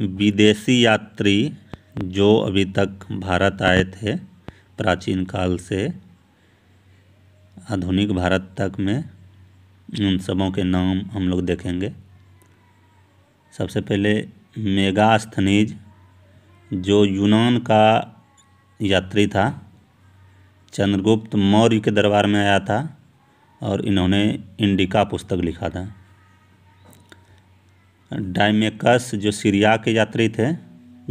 विदेशी यात्री जो अभी तक भारत आए थे प्राचीन काल से आधुनिक भारत तक में उन सबों के नाम हम लोग देखेंगे सबसे पहले मेगास्थनीज जो यूनान का यात्री था चंद्रगुप्त मौर्य के दरबार में आया था और इन्होंने इंडिका पुस्तक लिखा था डायमेकस जो सीरिया के यात्री थे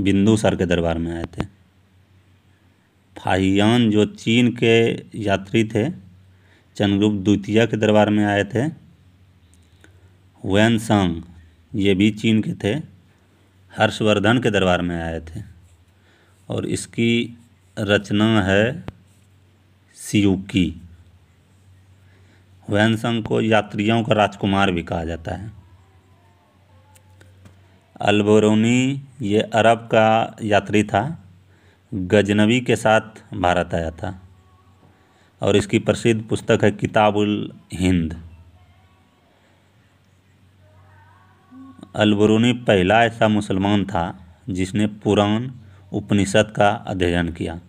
बिंदु सर के दरबार में आए थे फाहियान जो चीन के यात्री थे चंद्रगुप्त द्वितीय के दरबार में आए थे वैनसांग ये भी चीन के थे हर्षवर्धन के दरबार में आए थे और इसकी रचना है सियुकी वैनसंग को यात्रियों का राजकुमार भी कहा जाता है अलबरूनी ये अरब का यात्री था गजनवी के साथ भारत आया था और इसकी प्रसिद्ध पुस्तक है किताबुल हिंद अलबरूनी पहला ऐसा मुसलमान था जिसने पुराण उपनिषद का अध्ययन किया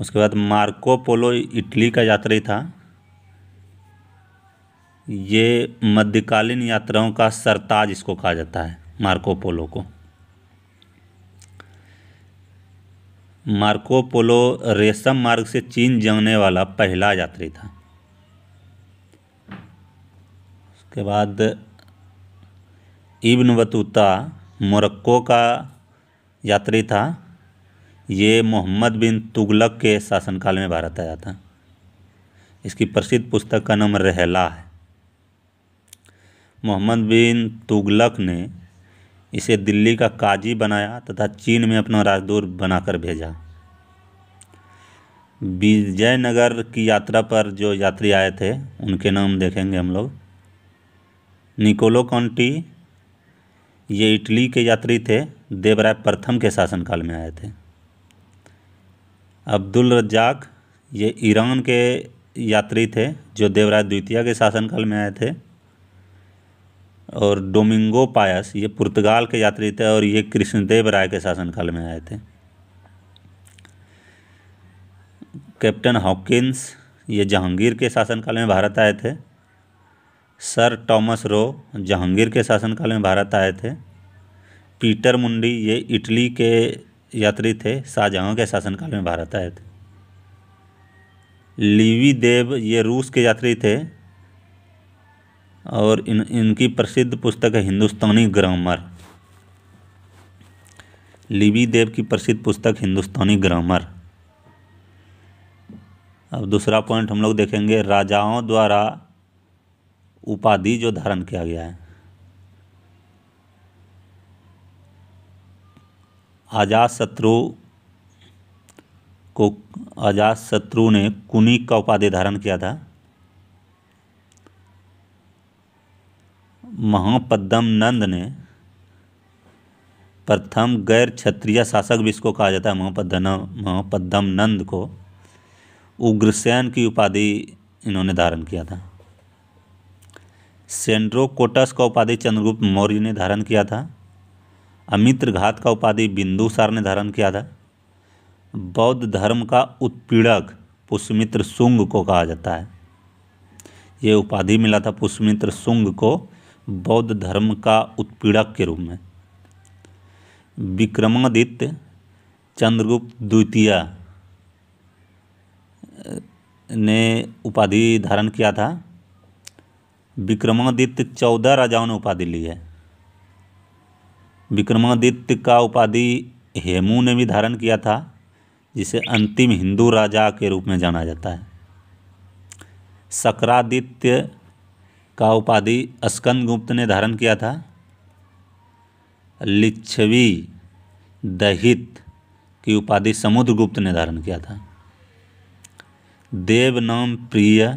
उसके बाद मार्को पोलो इटली का यात्री था ये मध्यकालीन यात्राओं का सरताज इसको कहा जाता है मार्को पोलो को मार्को पोलो रेशम मार्ग से चीन जाने वाला पहला यात्री था उसके बाद इब्न बतूता मोरक्को का यात्री था ये मोहम्मद बिन तुगलक के शासनकाल में भारत आया था इसकी प्रसिद्ध पुस्तक का नाम रहला है मोहम्मद बिन तुगलक ने इसे दिल्ली का काजी बनाया तथा चीन में अपना राजदूत बनाकर भेजा विजयनगर की यात्रा पर जो यात्री आए थे उनके नाम देखेंगे हम लोग निकोलो कॉन्टी ये इटली के यात्री थे देवराय प्रथम के शासनकाल में आए थे अब्दुल रज्जाक ये ईरान के यात्री थे जो देवराय द्वितीय के शासनकाल में आए थे और डोमिंगो पायस ये पुर्तगाल के यात्री थे और ये कृष्णदेव राय के शासनकाल में आए थे कैप्टन हॉकिंस ये जहांगीर के शासनकाल में भारत आए थे सर टॉमस रो जहांगीर के शासनकाल में भारत आए थे पीटर मुंडी ये इटली के यात्री थे शाहजहाँ के शासनकाल में भारत आए थे लीवी देव ये रूस के यात्री थे और इन इनकी प्रसिद्ध पुस्तक है हिंदुस्तानी ग्रामर लिबी देव की प्रसिद्ध पुस्तक हिंदुस्तानी ग्रामर अब दूसरा पॉइंट हम लोग देखेंगे राजाओं द्वारा उपाधि जो धारण किया गया है आजाद शत्रु को आजाद शत्रु ने कुनी का उपाधि धारण किया था नंद ने प्रथम गैर क्षत्रिय शासक भी इसको कहा जाता है महापद्म नंद को उग्रसेन की उपाधि इन्होंने धारण किया था सेंड्रोकोटस का उपाधि चंद्रगुप्त मौर्य ने धारण किया था अमित्र घात का उपाधि बिंदुसार ने धारण किया था बौद्ध धर्म का उत्पीड़क पुष्मित्र शुंग को कहा जाता है ये उपाधि मिला था पुष्मित्र शुंग को बौद्ध धर्म का उत्पीड़क के रूप में विक्रमादित्य चंद्रगुप्त द्वितीय ने उपाधि धारण किया था विक्रमादित्य चौदह राजाओं ने उपाधि ली है विक्रमादित्य का उपाधि हेमू ने भी धारण किया था जिसे अंतिम हिंदू राजा के रूप में जाना जाता है सकरादित्य का उपाधि स्कंद गुप्त ने धारण किया था लिच्छवी दहित की उपाधि समुद्रगुप्त ने धारण किया था देव नाम प्रिय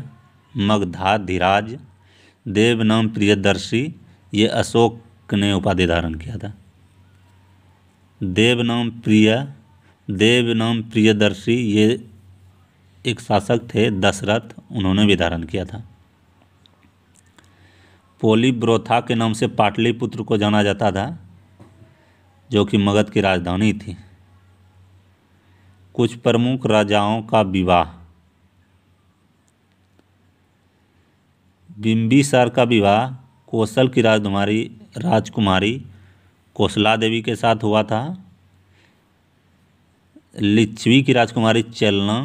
मगधाधिराज नाम प्रियदर्शी ये अशोक ने उपाधि धारण किया था देव नाम प्रिय देव नाम प्रियदर्शी ये एक शासक थे दशरथ उन्होंने भी धारण किया था ब्रोथा के नाम से पाटलिपुत्र को जाना जाता था जो कि मगध की राजधानी थी कुछ प्रमुख राजाओं का विवाह बिम्बिसार का विवाह कौशल की राजकुमारी राजकुमारी कोसला देवी के साथ हुआ था लिच्छवी की राजकुमारी चलना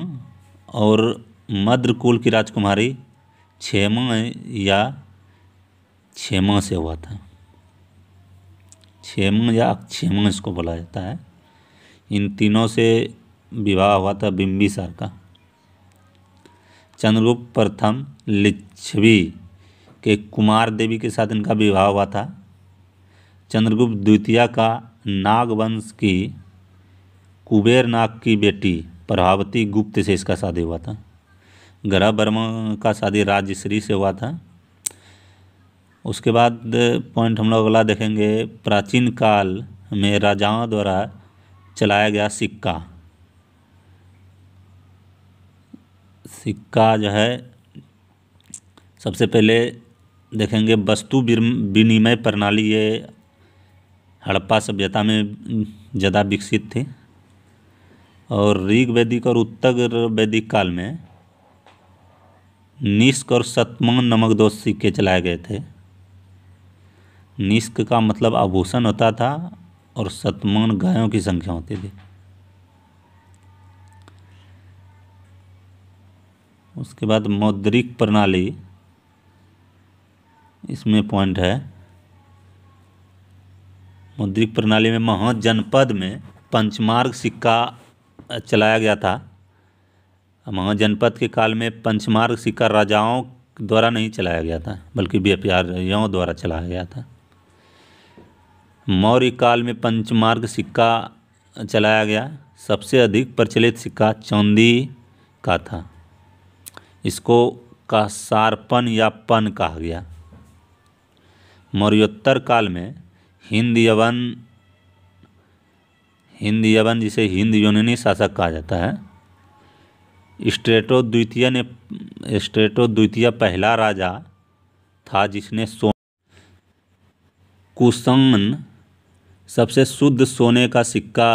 और मद्रकुल की राजकुमारी छेमा या क्षेमा से हुआ था क्षेम या अक्षेम इसको बोला जाता है इन तीनों से विवाह हुआ था बिम्बिसार का चंद्रगुप्त प्रथम लिच्छवी के कुमार देवी के साथ इनका विवाह हुआ था चंद्रगुप्त द्वितीय का नागवंश की कुबेर नाग की बेटी प्रभावती गुप्त से इसका शादी हुआ था ग्रह वर्मा का शादी राजश्री से हुआ था उसके बाद पॉइंट हम लोग अगला देखेंगे प्राचीन काल में राजाओं द्वारा चलाया गया सिक्का सिक्का जो है सबसे पहले देखेंगे वस्तु विनिमय प्रणाली ये हड़प्पा सभ्यता में ज़्यादा विकसित थी और ऋग वैदिक और उत्तर वैदिक काल में निष्क और सतमान नमक दो सिक्के चलाए गए थे निष्क का मतलब आभूषण होता था और सतमान गायों की संख्या होती थी उसके बाद मौद्रिक प्रणाली इसमें पॉइंट है मौद्रिक प्रणाली में महाजनपद में पंचमार्ग सिक्का चलाया गया था महाजनपद के काल में पंचमार्ग सिक्का राजाओं द्वारा नहीं चलाया गया था बल्कि व्यापारियों द्वारा चलाया गया था मौर्य काल में पंचमार्ग सिक्का चलाया गया सबसे अधिक प्रचलित सिक्का चांदी का था इसको सारपन या पन कहा गया मौर्योत्तर काल में हिंद यवन हिंद यवन जिसे हिंद यूनानी शासक कहा जाता है स्ट्रेटो द्वितीय ने स्ट्रेटो द्वितीय पहला राजा था जिसने सो कुसंगन सबसे शुद्ध सोने का सिक्का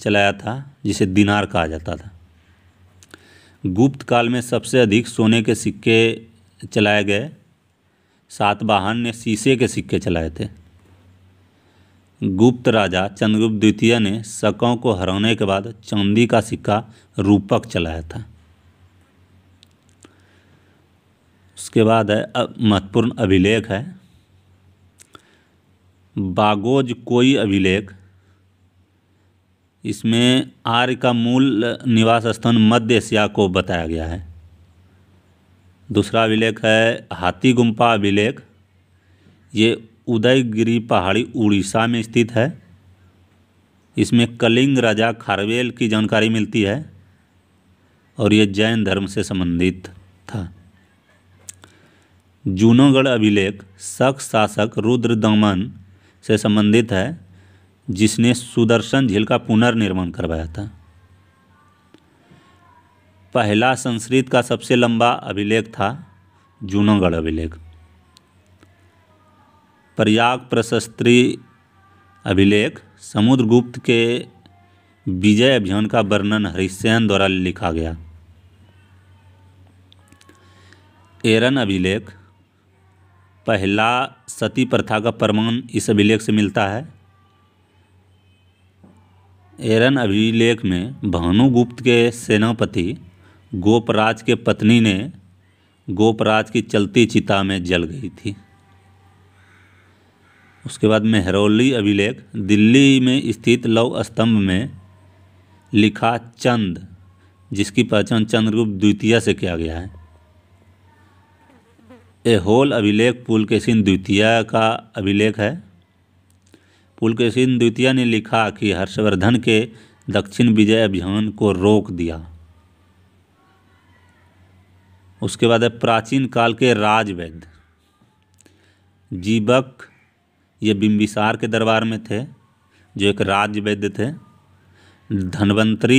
चलाया था जिसे दिनार कहा जाता था गुप्त काल में सबसे अधिक सोने के सिक्के चलाए गए सातवाहन ने शीशे के सिक्के चलाए थे गुप्त राजा चंद्रगुप्त द्वितीय ने शकों को हराने के बाद चांदी का सिक्का रूपक चलाया था उसके बाद है महत्वपूर्ण अभिलेख है बागोज कोई अभिलेख इसमें आर्य का मूल निवास स्थान मध्य एशिया को बताया गया है दूसरा अभिलेख है हाथी गुम्पा अभिलेख ये उदयगिरी पहाड़ी उड़ीसा में स्थित है इसमें कलिंग राजा खारवेल की जानकारी मिलती है और ये जैन धर्म से संबंधित था जूनागढ़ अभिलेख शक शासक रुद्र दमन से संबंधित है जिसने सुदर्शन झील का पुनर्निर्माण करवाया था पहला संस्कृत का सबसे लंबा अभिलेख था जूनागढ़ अभिलेख प्रयाग प्रशस्त्री अभिलेख समुद्रगुप्त के विजय अभियान का वर्णन हरिश्चयन द्वारा लिखा गया एरन अभिलेख पहला सती प्रथा का प्रमाण इस अभिलेख से मिलता है एरन अभिलेख में भानुगुप्त के सेनापति गोपराज के पत्नी ने गोपराज की चलती चिता में जल गई थी उसके बाद मेहरौली अभिलेख दिल्ली में स्थित लव स्तंभ में लिखा चंद जिसकी पहचान चंद्रगुप्त द्वितीय से किया गया है एहोल अभिलेख सिंह द्वितीय का अभिलेख है सिंह द्वितीय ने लिखा कि हर्षवर्धन के दक्षिण विजय अभियान को रोक दिया उसके बाद है प्राचीन काल के राजवैद्य जीबक ये बिम्बिसार के दरबार में थे जो एक राज्य वैद्य थे धनवंतरी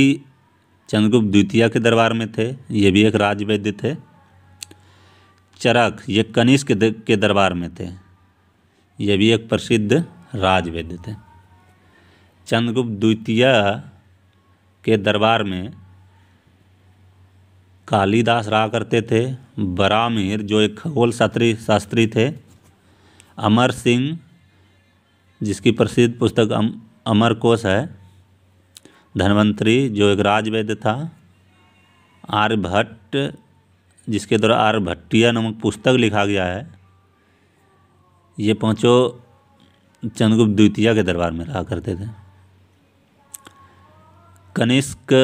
चंद्रगुप्त द्वितीय के दरबार में थे ये भी एक राजवैद्य थे चरक ये कनिष्क के दरबार में थे ये भी एक प्रसिद्ध राजवैद्य थे चंद्रगुप्त द्वितीय के दरबार में कालिदास रहा करते थे बरामीर जो एक खगोल शास्त्री शास्त्री थे अमर सिंह जिसकी प्रसिद्ध पुस्तक अम, अमर कोश है धन्वंतरी जो एक राजवेद्य था आर्यभट्ट जिसके द्वारा आर भट्टिया नामक पुस्तक लिखा गया है ये पाँचों चंद्रगुप्त द्वितीय के दरबार में रहा करते थे कनिष्क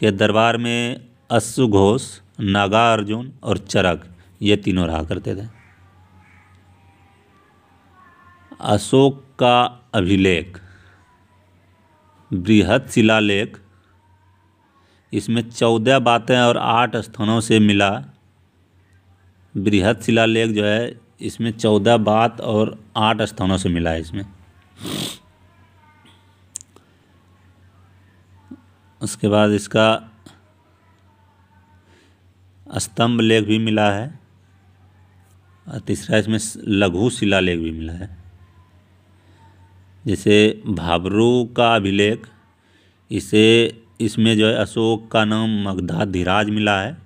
के दरबार में अश्वघोष नागार्जुन और चरक ये तीनों रहा करते थे अशोक का अभिलेख बृहद शिलालेख इसमें चौदह बातें और आठ स्थानों से मिला बृहद शिलालेख जो है इसमें चौदह बात और आठ स्थानों से मिला है इसमें उसके बाद इसका स्तंभ लेख भी मिला है और तीसरा इसमें लघु शिला लेख भी मिला है जैसे भाबरू का अभिलेख इसे इसमें जो है अशोक का नाम मगधाधिराज मिला है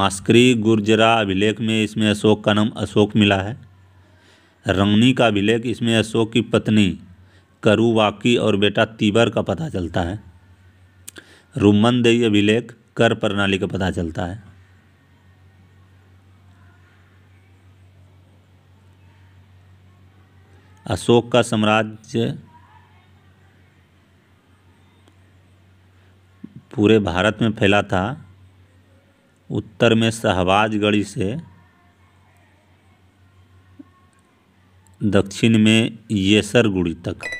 मास्करी गुर्जरा अभिलेख में इसमें अशोक का नाम अशोक मिला है रंगनी का अभिलेख इसमें अशोक की पत्नी करुवाकी और बेटा तीबर का पता चलता है रुमन देवी अभिलेख कर प्रणाली का पता चलता है अशोक का साम्राज्य पूरे भारत में फैला था उत्तर में शहबाजगढ़ी से दक्षिण में येसरगुड़ी तक